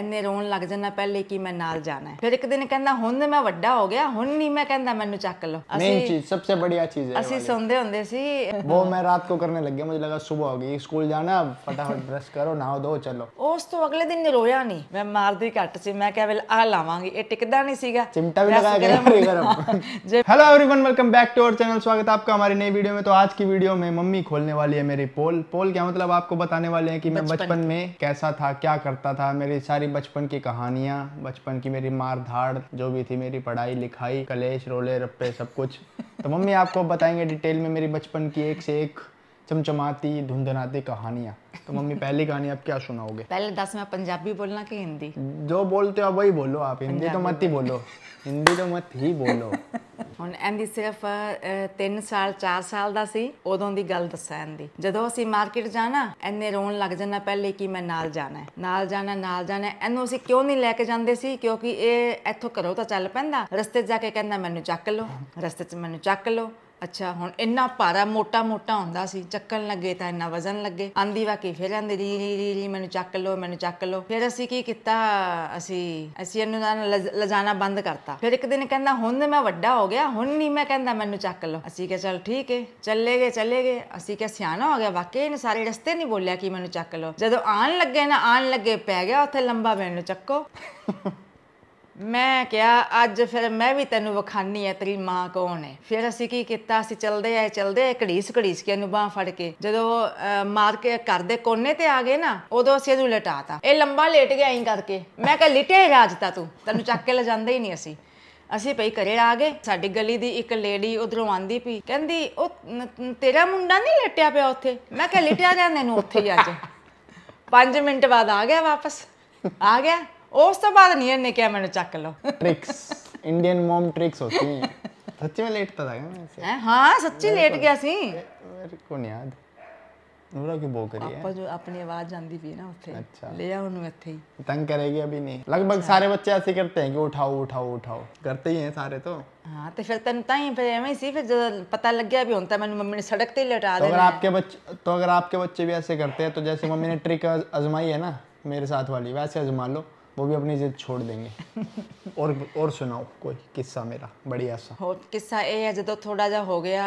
અને રોન લાગ જના પહેલે કે મે નાલ જાના ફિર એક દિન કેંદા હુન મે વડ્ડા હો ગયા હુન ની મે કેંદા મેનુ ચક લો એ ચીજ સબસે બઢિયા ચીજ હે અસી સોંડે હોંડે થી વો મે રાત કો કરને લગ ગયા મુજે લગા સુબહ હો ગઈ સ્કૂલ જાના ફટાફટ બ્રશ કરો નાહ દો ચલો ઓસ તો અગલે દિન રોયા ની મે માર દી કટ સી મે કહેવા આ લાવાંગી એ ટકદા ની સીગા ચિમટા ભી લગા કે hello everyone welcome back to our channel સ્વાગત હૈ આપકા અમારી નઈ વિડિયો મે તો આજ કી વિડિયો મે મમ્મી ખોલને વાલી હે મેરે પોલ પોલ કા મતલબ આપકો બતાને વાલે હે કે મે મચપણ મે કેસા થા ક્યા કરતા થા મેરે सारी बचपन की कहानियाँ बचपन की मेरी मार धाड़ जो भी थी मेरी पढ़ाई लिखाई कलेश रोले रप्पे सब कुछ तो मम्मी आपको बताएंगे डिटेल में मेरी बचपन की एक से एक चमचमाती धुंधनाती कहानियाँ तो मम्मी पहली कहानी आप क्या सुनाओगे पहले दस में पंजाबी बोलना कि हिंदी जो बोलते हो वही बोलो आप हिंदी तो मत ही बोलो हिंदी तो मत ही बोलो ਹੁਣ ਐਂਦੀ ਸਿਰਫ 3 ਸਾਲ 4 ਸਾਲ ਦਾ ਸੀ ਉਦੋਂ ਦੀ ਗੱਲ ਦੱਸਾਂ ਐਂਦੀ ਜਦੋਂ ਅਸੀਂ ਮਾਰਕੀਟ ਜਾਣਾ ਐਨੇ ਰੋਣ ਲੱਗ ਜਾਂਦਾ ਪਹਿਲੇ ਕਿ ਮੈਂ ਨਾਲ ਜਾਣਾ ਨਾਲ ਜਾਣਾ ਨਾਲ ਜਾਣਾ ਐਨੂੰ ਅਸੀਂ ਕਿਉਂ ਨਹੀਂ ਲੈ ਕੇ ਜਾਂਦੇ ਸੀ ਕਿਉਂਕਿ ਇਹ ਇੱਥੋਂ ਘਰੋਂ ਤਾਂ ਚੱਲ ਪੈਂਦਾ ਰਸਤੇ ਜਾ ਕੇ ਕਹਿੰਦਾ ਮੈਨੂੰ ਚੱਕ ਲਓ ਰਸਤੇ 'ਚ ਮੈਨੂੰ ਚੱਕ ਲਓ ਅੱਛਾ ਹੁਣ ਇੰਨਾ ਭਾਰਾ ਮੋਟਾ ਮੋਟਾ ਹੁੰਦਾ ਸੀ ਚੱਕਣ ਲੱਗੇ ਤਾਂ ਇੰਨਾ ਵਜ਼ਨ ਲੱਗੇ ਆਂਦੀ ਵਾਕੀ ਫਿਰ ਆਂਦੀ ਰੀ ਰੀ ਰੀ ਮੈਨੂੰ ਚੱਕ ਲਓ ਮੈਨੂੰ ਚੱਕ ਲਓ ਫਿਰ ਅਸੀਂ ਕੀ ਕੀਤਾ ਅਸੀਂ ਅਸੀਂ ਇਹਨੂੰ ਨਾਲ ਲਜਾਣਾ ਬੰਦ ਕਰਤਾ ਫਿਰ ਇੱਕ ਦਿਨ ਕਹਿੰਦਾ ਹੁਣ ਮੈਂ ਵੱਡਾ ਹੋ ਗਿਆ ਹੁਣ ਨਹੀਂ ਮੈਂ ਕਹਿੰਦਾ ਮੈਨੂੰ ਚੱਕ ਲਓ ਅਸੀਂ ਕਿਹਾ ਚਲ ਠੀਕ ਹੈ ਚੱਲੇ ਗਏ ਚੱਲੇ ਗਏ ਅਸੀਂ ਕਿਹਾ ਸਿਆਣਾ ਹੋ ਗਿਆ ਵਾਕਈ ਇਹਨੇ ਸਾਰੇ ਰਸਤੇ ਨਹੀਂ ਬੋਲਿਆ ਕਿ ਮੈਨੂੰ ਚੱਕ ਲਓ ਜਦੋਂ ਆਣ ਲੱਗੇ ਨਾ ਆਣ ਲੱਗੇ ਪੈ ਗਿਆ ਉੱਥੇ ਲੰਬਾ ਮੈਨੂੰ ਚੱਕੋ ਮੈਂ ਕਿਹਾ ਅੱਜ ਫਿਰ ਮੈਂ ਵੀ ਤੈਨੂੰ ਵਿਖਾਨੀ ਐ ਤੇਰੀ ਮਾਂ ਕੌਣ ਐ ਫਿਰ ਅਸੀਂ ਕੀ ਕੀਤਾ ਅਸੀਂ ਚਲਦੇ ਆਏ ਚਲਦੇ ਆਏ ਘੜੀਸ ਘੜੀਸ ਕੇ ਨੂੰ ਬਾਹ ਫੜ ਕੇ ਜਦੋਂ ਮਾਰ ਕੇ ਘਰ ਦੇ ਕੋਨੇ ਤੇ ਆ ਗਏ ਨਾ ਉਦੋਂ ਅਸੀਂ ਇਹਨੂੰ ਲਟਾਤਾ ਇਹ ਲੰਬਾ ਲੇਟ ਗਿਆ ਐਂ ਕਰਕੇ ਮੈਂ ਕਿਹਾ ਲਿਟੇ ਰਾਜਤਾ ਤੂੰ ਤੈਨੂੰ ਚੱਕ ਕੇ ਲੈ ਜਾਂਦੇ ਹੀ ਨਹੀਂ ਅਸੀਂ ਅਸੀਂ ਭਈ ਘਰੇ ਆ ਗਏ ਸਾਡੀ ਗਲੀ ਦੀ ਇੱਕ ਲੇਡੀ ਉਧਰੋਂ ਆਂਦੀ ਪਈ ਕਹਿੰਦੀ ਉਹ ਤੇਰਾ ਮੁੰਡਾ ਨਹੀਂ ਲਟਿਆ ਪਿਆ ਉੱਥੇ ਮੈਂ ਕਿਹਾ ਲਟਿਆ ਜਾਂਦੇ ਨੂੰ ਉੱਥੇ ਹੀ ਅੱਜ 5 ਮਿੰਟ ਬਾਅਦ ਆ ਗਿਆ ਵਾਪਸ ਆ ਗਿਆ उस तो बाद नहीं है क्या मैंने चक लो ट्रिक्स इंडियन मॉम ट्रिक्स होती हैं सच्ची में लेट पता है हाँ सच्ची लेट गया सी मेरे को नहीं याद नूरा की बो करी है पापा जो अपनी आवाज जानती भी है ना उठे अच्छा ले आओ नू इथे तंग करेगी अभी नहीं लगभग अच्छा। सारे बच्चे ऐसे करते हैं कि उठाओ उठाओ उठाओ करते ही हैं सारे तो हाँ तो फिर तन ताई फिर मैं सी फिर जब पता लग गया भी होता है मैंने मम्मी ने सड़क तेल लटा तो अगर आपके बच्चे तो अगर आपके बच्चे भी ऐसे करते हैं तो जैसे मम्मी ने ट्रिक अजमाई है ना मेरे साथ वाली वैसे अजमा लो वो भी अपनी जिद ਛੋੜ ਦੇंगे और और सुनाओ कोई किस्सा मेरा बढ़िया सा ਹੋਰ ਕਿੱਸਾ ਇਹ ਹੈ ਜਦੋਂ ਥੋੜਾ ਜਿਹਾ ਹੋ ਗਿਆ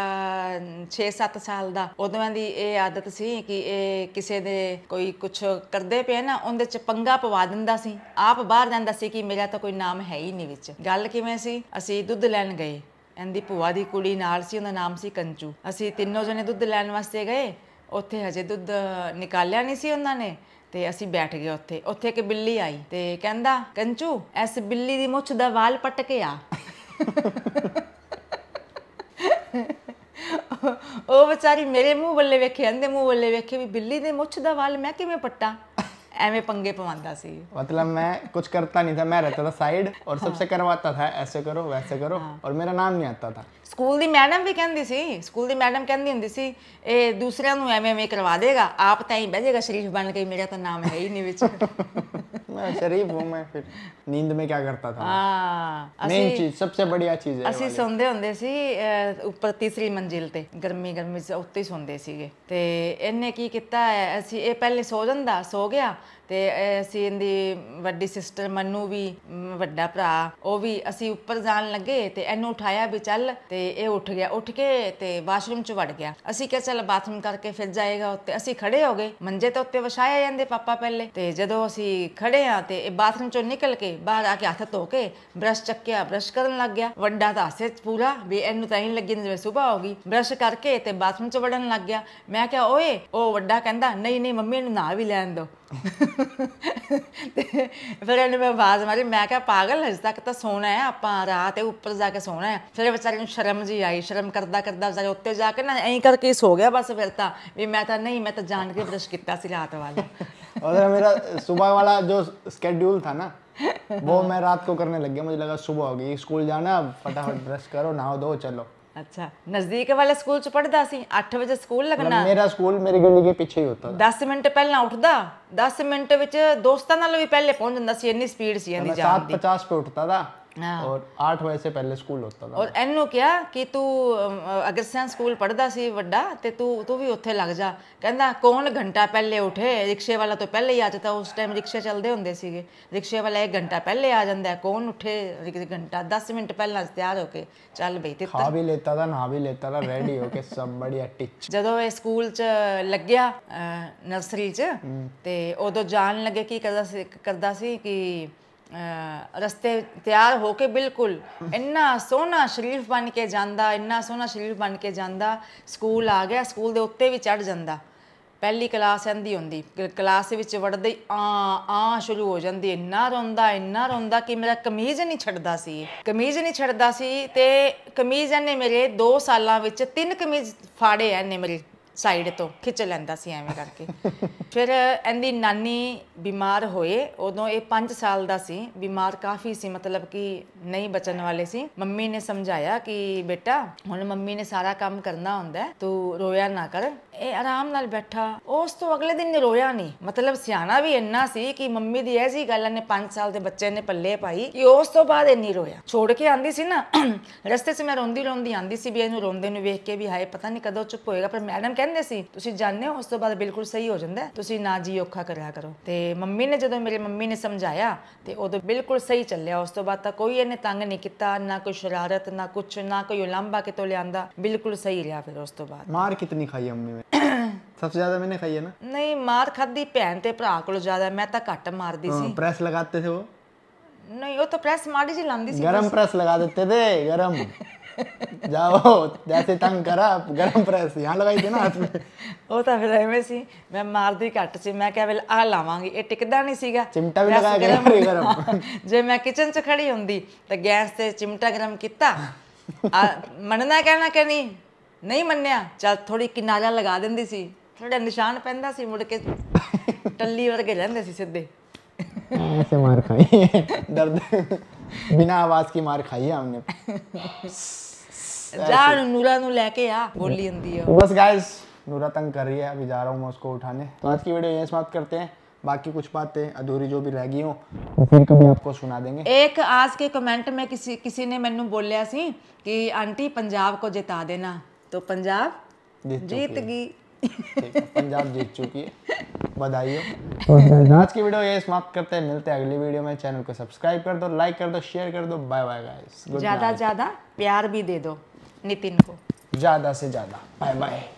6-7 ਸਾਲ ਦਾ ਉਦੋਂ ਦੀ ਇਹ ਆਦਤ ਸੀ ਕਿ ਇਹ ਕਿਸੇ ਦੇ ਕੋਈ ਕੁਝ ਕਰਦੇ ਪਏ ਨਾ ਉਹਦੇ ਚ ਪੰਗਾ ਪਵਾ ਦਿੰਦਾ ਸੀ ਆਪ ਬਾਹਰ ਜਾਂਦਾ ਸੀ ਕਿ ਮੇਰਾ ਤਾਂ ਕੋਈ ਨਾਮ ਹੈ ਹੀ ਨਹੀਂ ਵਿੱਚ ਗੱਲ ਕਿਵੇਂ ਸੀ ਅਸੀਂ ਦੁੱਧ ਲੈਣ ਗਏ ਇਹਦੀ ਭੂਆ ਦੀ ਕੁੜੀ ਨਾਲ ਸੀ ਉਹਦਾ ਨਾਮ ਸੀ ਕੰਚੂ ਅਸੀਂ ਤਿੰਨੋਂ ਜਣੇ ਦੁੱਧ ਲੈਣ ਵਾਸਤੇ ਗਏ ਉੱਥੇ ਹਜੇ ਦੁੱਧ ਨਿਕਾਲਿਆ ਨਹੀਂ ਸੀ ਉਹਨਾਂ ਨੇ ਤੇ ਅਸੀਂ ਬੈਠ ਗਏ ਉੱਥੇ ਉੱਥੇ ਇੱਕ ਬਿੱਲੀ ਆਈ ਤੇ ਕਹਿੰਦਾ ਕੰਚੂ ਐਸ ਬਿੱਲੀ ਦੀ ਮੁੱਛ ਦਾ ਵਾਲ ਪਟ ਕੇ ਆ ਉਹ ਵਿਚਾਰੀ ਮੇਰੇ ਮੂੰਹ ਵੱਲੇ ਵੇਖੇ ਅੰਦੇ ਮੂੰਹ ਵੱਲੇ ਵੇਖੇ ਵੀ ਬਿੱਲੀ ਦੇ ਮੁੱਛ ਦਾ ਵਾਲ ਮੈਂ ਕਿਵੇਂ ਪਟਾਂ ਐਵੇਂ ਪੰਗੇ ਪਵਾਉਂਦਾ ਸੀ ਮਤਲਬ ਮੈਂ ਕੁਝ ਕਰਤਾ ਨਹੀਂ था ਮੈਂ रहता था ਸਾਈਡ और सबसे ਕਰਵਾਤਾ ਥਾ ਐਸੇ ਕਰੋ ਵੈਸੇ ਕਰੋ ਔਰ ਮੇਰਾ ਨਾਮ ਨਹੀਂ ਆਤਾ ਥਾ ਸਕੂਲ ਦੀ ਮੈਡਮ ਵੀ ਕਹਿੰਦੀ ਸੀ ਸਕੂਲ ਦੀ ਮੈਡਮ ਕਹਿੰਦੀ ਹੁੰਦੀ ਸੀ ਇਹ ਦੂਸਰਿਆਂ ਨੂੰ ਐਵੇਂ ਐਵੇਂ ਕਰਵਾ ਦੇਗਾ ਆਪ ਤਾਂ ਹੀ ਬਹਿ ਜਾਏਗਾ ਸ਼ਰੀਫ ਬਣ ਕੇ ਮੇਰਾ ਤਾਂ ਨਾਮ ਹੈ ਹੀ ਨਹੀਂ ਵਿੱਚ ਸ਼ਰੀਫ ਹੂੰ ਮੈਂ ਫਿਰ ਨੀਂਦ ਮੇ में ਕਰਤਾ ਥਾ ਹਾਂ ਮੇਨ ਚੀਜ਼ ਸਭ ਤੋਂ ਬੜੀਆ ਚੀਜ਼ ਹੈ ਅਸੀਂ ਸੌਂਦੇ ਹੁੰਦੇ ਸੀ ਉੱਪਰ ਤੀਸਰੀ ਮੰਜ਼ਿਲ ਤੇ ਗਰਮੀ ਗਰਮੀ ਚ ਉੱਤੇ ਹੀ ਸੌਂਦੇ ਸੀਗੇ ਤੇ ਇਹਨੇ ਕੀ ਕੀਤਾ ਅਸੀਂ ਇਹ ਪਹਿਲੇ ਸੋ ਜਾਂਦਾ ਸੋ ਗਿਆ ਤੇ ਅਸੀਂ ਇਹਦੀ ਵੱਡੀ ਸਿਸਟਰ ਮੰਨੂ ਵੀ ਵੱਡਾ ਭਰਾ ਉਹ ਵੀ ਅਸੀਂ ਉੱਪਰ ਜਾਣ ਲੱਗੇ ਤੇ ਇਹਨੂੰ ਉਠਾਇਆ ਵੀ ਚੱਲ ਤੇ ਇਹ ਉੱਠ ਗਿਆ ਉੱਠ ਕੇ ਤੇ ਵਾਸ਼ਰੂਮ ਚ ਵੜ ਗਿਆ ਅਸੀਂ ਕਿਹਾ ਚੱਲ ਬਾਥਰੂਮ ਕਰਕੇ ਫਿਰ ਜਾਏਗਾ ਉੱਤੇ ਅਸੀਂ ਖੜੇ ਹੋ ਗਏ ਮੰਜੇ ਤੇ ਉੱਤੇ ਵਸਾਇਆ ਜਾਂਦੇ ਪਾਪਾ ਪਹਿਲੇ ਤੇ ਜਦੋਂ ਅਸੀਂ ਖੜੇ ਆ ਤੇ ਇਹ ਬਾਥਰੂਮ ਚੋਂ ਨਿਕਲ ਕੇ ਬਾਹਰ ਆ ਕੇ ਹੱਥ ਧੋ ਕੇ ਬ੍ਰਸ਼ ਚੱਕਿਆ ਬ੍ਰਸ਼ ਕਰਨ ਲੱਗ ਗਿਆ ਵੱਡਾ ਤਾਂ ਹੱਸੇ ਪੂਰਾ ਵੀ ਇਹਨੂੰ ਤਾਂ ਹੀ ਲੱਗੀ ਜਿਵੇਂ ਸਵੇਰ ਹੋ ਗਈ ਬ੍ਰਸ਼ ਕਰਕੇ ਤੇ ਬਾਥਰੂਮ ਚ ਵੜਨ ਲੱਗ ਗਿਆ ਮੈਂ ਕਿਹਾ ਓਏ ਉਹ ਵੱਡਾ ਕਹਿੰਦਾ ਨਹੀਂ ਨਹੀਂ ਮੰਮੀ ਇਹਨੂੰ ਨਾ ਵੀ ਲੈਣ ਦੋ फिर इन्हें मैं आवाज मारी मैं क्या पागल हज तक तो सोना है आप रात उपर जाके सोना है फिर बेचारे शर्म जी आई शर्म करता करता बेचारे उत्ते जाके ना अं करके सो गया बस फिर तो भी मैं नहीं मैं तो जान के ब्रश किया रात वाले और मेरा सुबह वाला जो स्केड्यूल था ना वो हाँ। मैं रात को करने लग गया मुझे लगा सुबह होगी स्कूल जाना फटाफट ब्रश करो नहा दो चलो ਅੱਛਾ ਨਜ਼ਦੀਕ ਵਾਲੇ ਸਕੂਲ ਚ ਪੜਦਾ ਸੀ 8 ਵਜੇ ਸਕੂਲ ਲੱਗਣਾ ਮੇਰਾ ਸਕੂਲ ਮੇਰੀ ਗਲੀ ਦੇ ਪਿੱਛੇ ਹੀ ਹੁੰਦਾ 10 ਮਿੰਟ ਪਹਿਲਾਂ ਉੱਠਦਾ 10 ਮਿੰਟ ਵਿੱਚ ਦੋਸਤਾਂ ਨਾਲ ਵੀ ਪਹਿਲੇ ਪਹੁੰਚ ਜਾਂਦਾ ਸੀ ਇੰਨੀ ਸਪੀਡ ਸੀ ਇਹਦੀ ਜਾਂਦੀ 7:50 ਤੇ ਉੱਠਦਾ ਦਾ ਔਰ 8 ਵਜੇ ਸੇ ਪਹਿਲੇ ਸਕੂਲ ਹੁੰਦਾ ਨਾ ਔਰ ਇਹਨੂੰ ਕਿਹਾ ਕਿ ਤੂੰ ਅਗਰਸੈਨ ਸਕੂਲ ਪੜਦਾ ਸੀ ਵੱਡਾ ਤੇ ਤੂੰ ਤੂੰ ਵੀ ਉੱਥੇ ਲੱਗ ਜਾ ਕਹਿੰਦਾ ਕੌਣ ਘੰਟਾ ਪਹਿਲੇ ਉਠੇ ਰਿਕਸ਼ੇ ਵਾਲਾ ਤਾਂ ਪਹਿਲੇ ਹੀ ਆ ਜਾਂਦਾ ਉਸ ਟਾਈਮ ਰਿਕਸ਼ੇ ਚੱਲਦੇ ਹੁੰਦੇ ਸੀਗੇ ਰਿਕਸ਼ੇ ਵਾਲਾ 1 ਘੰਟਾ ਪਹਿਲੇ ਆ ਜਾਂਦਾ ਕੌਣ ਉਠੇ ਘੰਟਾ 10 ਮਿੰਟ ਪਹਿਲਾਂ ਤਿਆਰ ਹੋ ਕੇ ਚੱਲ ਬਈ ਤੇ ਖਾ ਵੀ ਲੈਤਾ ਤਾਂ ਨਾ ਵੀ ਲੈਤਾ ਤਾਂ ਰੈਡੀ ਹੋ ਕੇ ਸਭ ਬੜੀਆ ਟਿਚ ਜਦੋਂ ਇਹ ਸਕੂਲ ਚ ਲੱਗਿਆ ਨਰਸਰੀ ਚ ਤੇ ਉਦੋਂ ਜਾਣ ਲੱਗੇ ਕੀ ਕਰਦਾ ਸੀ ਕਰਦਾ ਸੀ ਕਿ ਰਸਤੇ ਤਿਆਰ ਹੋ ਕੇ ਬਿਲਕੁਲ ਇੰਨਾ ਸੋਹਣਾ ਸ਼ਰੀਫ ਬਣ ਕੇ ਜਾਂਦਾ ਇੰਨਾ ਸੋਹਣਾ ਸ਼ਰੀਫ ਬਣ ਕੇ ਜਾਂਦਾ ਸਕੂਲ ਆ ਗਿਆ ਸਕੂਲ ਦੇ ਉੱਤੇ ਵੀ ਚੜ ਜਾਂਦਾ ਪਹਿਲੀ ਕਲਾਸ ਆਂਦੀ ਹੁੰਦੀ ਕਲਾਸ ਵਿੱਚ ਵੜਦੇ ਹੀ ਆ ਆ ਸ਼ੁਰੂ ਹੋ ਜਾਂਦੀ ਇੰਨਾ ਰੋਂਦਾ ਇੰਨਾ ਰੋਂਦਾ ਕਿ ਮੇਰਾ ਕਮੀਜ਼ ਨਹੀਂ ਛੱਡਦਾ ਸੀ ਕਮੀਜ਼ ਨਹੀਂ ਛੱਡਦਾ ਸੀ ਤੇ ਕਮੀਜ਼ ਨੇ ਮੇਰੇ 2 ਸਾਲਾਂ ਵਿੱਚ ਤਿੰਨ ਕਮੀਜ਼ ਫਾੜੇ ਐ ਇਹਨੇ ਮੇਰੇ ਸਾਈਡ ਤੋਂ ਖਿੱਚ ਲੈਂਦਾ ਸੀ ਐਵੇਂ ਕਰਕੇ ਫਿਰ ਇਹਦੀ ਨਾਨੀ ਬਿਮਾਰ ਹੋਏ ਉਦੋਂ ਇਹ 5 ਸਾਲ ਦਾ ਸੀ ਬਿਮਾਰ ਕਾਫੀ ਸੀ ਮਤਲਬ ਕਿ ਨਹੀਂ ਬਚਣ ਵਾਲੇ ਸੀ ਮੰਮੀ ਨੇ ਸਮਝਾਇਆ ਕਿ ਬੇਟਾ ਹੁਣ ਮੰਮੀ ਨੇ ਸਾਰਾ ਕੰਮ ਕਰਨਾ ਹੁੰਦਾ ਤੂੰ ਰੋਇਆ ਨਾ ਕਰ ਇਹ ਆਰਾਮ ਨਾਲ ਬੈਠਾ ਉਸ ਤੋਂ ਅਗਲੇ ਦਿਨ ਰੋਇਆ ਨਹੀਂ ਮਤਲਬ ਸਿਆਣਾ ਵੀ ਇੰਨਾ ਸੀ ਕਿ ਮੰਮੀ ਦੀ ਐਸੀ ਗੱਲ ਨੇ 5 ਸਾਲ ਦੇ ਬੱਚੇ ਨੇ ਪੱਲੇ ਪਾਈ ਕਿ ਉਸ ਤੋਂ ਬਾਅਦ ਇਹ ਨਹੀਂ ਰੋਇਆ ਛੋੜ ਕੇ ਆਂਦੀ ਸੀ ਨਾ ਰਸਤੇ 'ਚ ਮੈਂ ਰੋਂਦੀ ਰੋਂਦੀ ਆਂਦੀ ਸੀ ਵੀ ਇਹਨੂੰ ਰੋਂਦੇ ਨੂੰ ਵੇਖ ਕੇ ਵੀ ਹਾਏ ਪਤਾ ਨਹੀਂ ਕਦੋਂ ਚੁੱਪ ਹੋਏਗਾ ਪਰ ਮੈਡਮ ਕਹਿੰਦੇ ਸੀ ਤੁਸੀਂ ਜਾਣਦੇ ਹੋ ਉਸ ਤੋਂ ਬਾਅਦ ਬਿਲਕੁਲ ਸਹੀ ਹੋ ਜਾਂਦਾ ਤੁਸੀਂ ਨਾ ਜੀ ਔਖਾ ਕਰਿਆ ਕਰੋ ਤੇ ਮੰਮੀ ਨੇ ਜਦੋਂ ਮੇਰੇ ਮੰਮੀ ਨੇ ਸਮਝਾਇਆ ਤੇ ਉਦੋਂ ਬਿਲਕੁਲ ਸਹੀ ਚੱਲਿਆ ਉਸ ਤੋਂ ਬਾਅਦ ਤਾਂ ਕੋਈ ਇਹਨੇ ਤੰਗ ਨਹੀਂ ਕੀਤਾ ਨਾ ਕੋਈ ਸ਼ਰਾਰਤ ਨਾ ਕੁਛ ਨਾ ਕੋਈ ਉਲੰਬਾ ਕਿਤੋਂ ਲਿਆਂਦਾ ਬਿਲਕੁਲ ਸਹੀ ਰਿਹਾ ਫਿਰ ਉਸ ਤੋਂ ਬਾਅਦ ਮਾਰ ਕਿਤਨੀ ਖਾਈ ਅੰਮੀ ਨੇ सबसे ज्यादा मैंने खाई है ना ਨਹੀਂ ਮਾਰ ਖਾਦੀ ਭੈਣ ਤੇ ਭਰਾ ਕੋਲ ਜ਼ਿਆਦਾ ਮੈਂ ਤਾਂ ਘੱਟ ਮਾਰਦੀ हाँ, ਸੀ प्रेस लगाते थे वो ਨਹੀਂ ਉਹ ਤਾਂ ਪ੍ਰੈਸ ਮਾੜੀ ਜੀ ਲਾਉਂਦੀ ਸੀ गरम प्रेस लगा देते थे गरम जाओ जैसे तंग करा गरम प्रेस यहाँ लगाई थी ना हाथ में ਉਹ ਤਾਂ ਫਿਰ ਐਵੇਂ ਸੀ ਮੈਂ ਮਾਰਦੀ ਘੱਟ ਸੀ ਮੈਂ ਕਿਹਾ ਵੇਲ ਆ ਲਾਵਾਂਗੀ ਇਹ ਟਿਕਦਾ ਨਹੀਂ ਸੀਗਾ ਚਿਮਟਾ ਵੀ ਲਗਾਇਆ ਗਿਆ ਘਰੇ ਗਰਮ। ਜੇ ਮੈਂ ਕਿਚਨ 'ਚ ਖੜੀ ਹੁੰਦੀ ਤਾਂ ਗੈਸ ਤੇ ਚਿਮਟਾ ਗਰਮ ਕੀਤਾ ਆ ਮੰਨਣਾ ਕਹਿਣਾ ਕਿ ਨਹੀਂ नहीं मनिया चल थोड़ी किनारा लगा दें ਸੀ ਥੋੜਾ ਨਿਸ਼ਾਨ ਪੈਂਦਾ ਸੀ ਮੁੜ ਕੇ ਟੱਲੀ ਵਰਗੇ ਰਹਿੰਦੇ ਸੀ ऐसे मार खाई दर्द बिना आवाज की मार खाई है हमने जा नूरा नु लेके आ बोली आंदी है बस गाइस नूरा तंग कर रही है अभी जा रहा हूँ मैं उसको उठाने तो आज की वीडियो यहीं समाप्त करते हैं बाकी कुछ बातें अधूरी जो भी रह गई हो तो फिर कभी आपको सुना देंगे एक आज के कमेंट में किसी किसी ने मैनू बोलिया सी कि आंटी पंजाब को जिता देना तो पंजाब जीत गई पंजाब जीत चुकी है बधाई हो आज की वीडियो ये समाप्त करते हैं मिलते हैं अगली वीडियो में चैनल को सब्सक्राइब कर दो लाइक कर दो शेयर कर दो बाय बाय गाइस ज्यादा ज्यादा प्यार भी दे दो नितिन को ज्यादा से ज्यादा बाय बाय